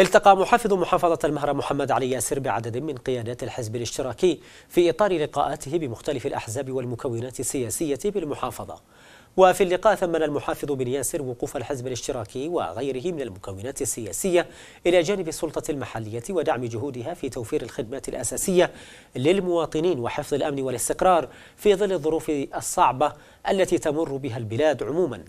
التقى محافظ محافظة المهرة محمد علي ياسر بعدد من قيادات الحزب الاشتراكي في إطار لقاءاته بمختلف الأحزاب والمكونات السياسية بالمحافظة وفي اللقاء ثمن المحافظ بن ياسر وقوف الحزب الاشتراكي وغيره من المكونات السياسية إلى جانب السلطة المحلية ودعم جهودها في توفير الخدمات الأساسية للمواطنين وحفظ الأمن والاستقرار في ظل الظروف الصعبة التي تمر بها البلاد عموما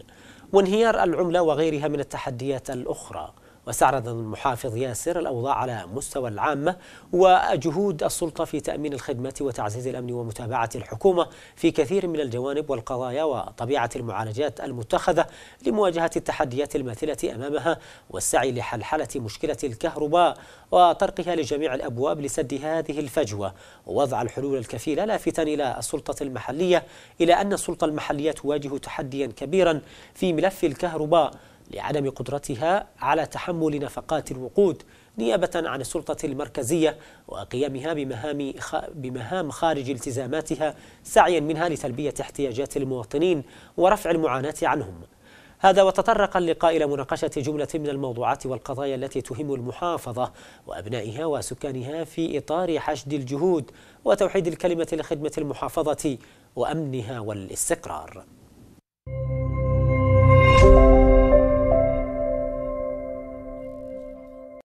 وانهيار العملة وغيرها من التحديات الأخرى واستعرض المحافظ ياسر الأوضاع على مستوى العامة وجهود السلطة في تأمين الخدمة وتعزيز الأمن ومتابعة الحكومة في كثير من الجوانب والقضايا وطبيعة المعالجات المتخذة لمواجهة التحديات الماثلة أمامها والسعي لحلحلة مشكلة الكهرباء وطرقها لجميع الأبواب لسد هذه الفجوة ووضع الحلول الكفيلة لافتا إلى السلطة المحلية إلى أن السلطة المحلية تواجه تحديا كبيرا في ملف الكهرباء لعدم قدرتها على تحمل نفقات الوقود نيابة عن السلطة المركزية وقيامها بمهام بمهام خارج التزاماتها سعيا منها لتلبية احتياجات المواطنين ورفع المعاناة عنهم. هذا وتطرق اللقاء إلى مناقشة جملة من الموضوعات والقضايا التي تهم المحافظة وأبنائها وسكانها في إطار حشد الجهود وتوحيد الكلمة لخدمة المحافظة وأمنها والاستقرار.